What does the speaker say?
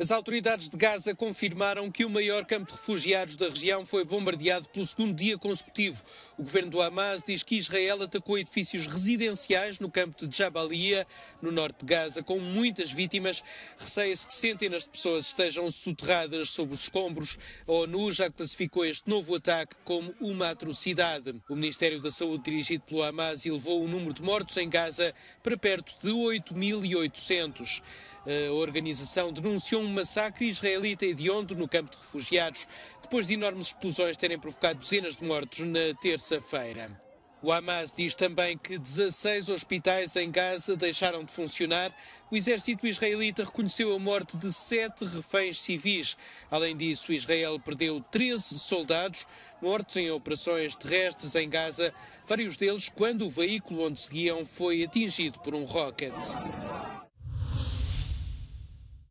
As autoridades de Gaza confirmaram que o maior campo de refugiados da região foi bombardeado pelo segundo dia consecutivo. O governo do Hamas diz que Israel atacou edifícios residenciais no campo de Jabalia, no norte de Gaza, com muitas vítimas. Receia-se que centenas de pessoas estejam soterradas sob os escombros. A ONU já classificou este novo ataque como uma atrocidade. O Ministério da Saúde, dirigido pelo Hamas, elevou o número de mortos em Gaza para perto de 8.800. A organização denunciou um um massacre israelita hediondo no campo de refugiados, depois de enormes explosões terem provocado dezenas de mortos na terça-feira. O Hamas diz também que 16 hospitais em Gaza deixaram de funcionar. O exército israelita reconheceu a morte de sete reféns civis. Além disso, Israel perdeu 13 soldados mortos em operações terrestres em Gaza, vários deles quando o veículo onde seguiam foi atingido por um rocket.